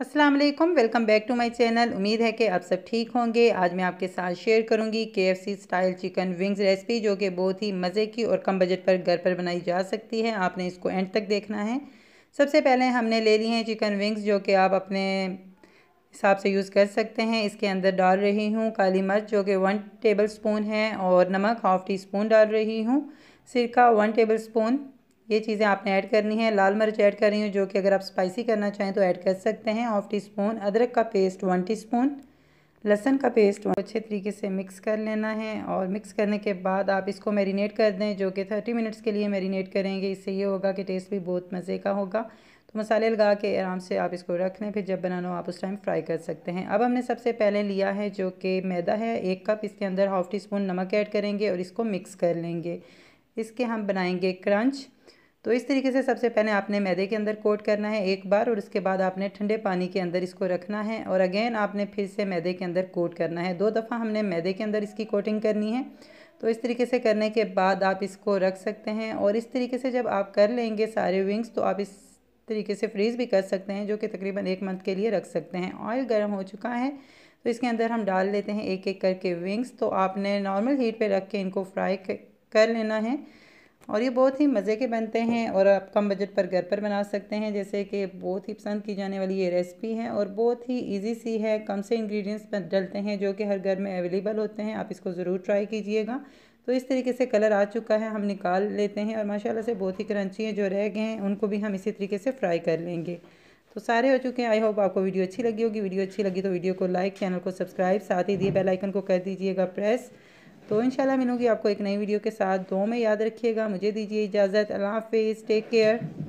अस्सलाम वालेकुम welcome back to my channel उम्मीद है कि आप सब ठीक होंगे आज मैं आपके साथ शेयर करूंगी के स्टाइल चिकन विंग्स रेसिपी जो कि बहुत ही मज़े की और कम बजट पर घर पर बनाई जा सकती है आपने इसको एंड तक देखना है सबसे पहले हमने ले ली हैं चिकन विंग्स जो कि आप अपने हिसाब से यूज़ कर सकते हैं इसके अंदर डाल रही हूँ काली मिर्च जो कि वन टेबल स्पून है और नमक हाफ़ टी स्पून डाल रही हूँ सिरका वन टेबल स्पून ये चीज़ें आपने ऐड करनी है लाल मिर्च ऐड कर रही हूँ जो कि अगर आप स्पाइसी करना चाहें तो ऐड कर सकते हैं हाफ टी स्पून अदरक का पेस्ट वन टी स्पून लहसन का पेस्ट अच्छे तरीके से मिक्स कर लेना है और मिक्स करने के बाद आप इसको मैरिनेट कर दें जो कि थर्टी मिनट्स के लिए मैरिनेट करेंगे इससे ये होगा कि टेस्ट भी बहुत मज़े का होगा तो मसाले लगा के आराम से आप इसको रख लें फिर जब बनाना हो आप उस टाइम फ्राई कर सकते हैं अब हमने सबसे पहले लिया है जो कि मैदा है एक कप इसके अंदर हाफ टी स्पून नमक ऐड करेंगे और इसको मिक्स कर लेंगे इसके हम बनाएंगे क्रंच तो इस तरीके से सबसे पहले आपने मैदे के अंदर कोट करना है एक बार और उसके बाद आपने ठंडे पानी के अंदर इसको रखना है और अगेन आपने फिर से मैदे के अंदर कोट करना है दो दफ़ा हमने मैदे के अंदर इसकी कोटिंग करनी है तो इस तरीके से करने के बाद आप इसको रख सकते हैं और इस तरीके से जब आप कर लेंगे सारे विंग्स तो आप इस तरीके से फ्रीज़ भी कर सकते हैं जो कि तकरीबन एक मंथ के लिए रख सकते हैं ऑयल गर्म हो चुका है तो इसके अंदर हम डाल लेते हैं एक एक करके विंग्स तो आपने नॉर्मल हीट पर रख के इनको फ्राई कर लेना है और ये बहुत ही मज़े के बनते हैं और आप कम बजट पर घर पर बना सकते हैं जैसे कि बहुत ही पसंद की जाने वाली ये रेसिपी है और बहुत ही इजी सी है कम से इंग्रेडिएंट्स डलते हैं जो कि हर घर में अवेलेबल होते हैं आप इसको ज़रूर ट्राई कीजिएगा तो इस तरीके से कलर आ चुका है हम निकाल लेते हैं और माशाला से बहुत ही क्रंची हैं जो रह गए हैं उनको भी हम इसी तरीके से फ्राई कर लेंगे तो सारे हो चुके हैं आई होप आपको वीडियो अच्छी लगी होगी वीडियो अच्छी लगी तो वीडियो को लाइक चैनल को सब्सक्राइब साथ ही दिए बेल आइकन को कर दीजिएगा प्रेस तो इन मिलूंगी आपको एक नई वीडियो के साथ दो में याद रखिएगा मुझे दीजिए इजाज़त अल्लाह हाफिज़ टेक केयर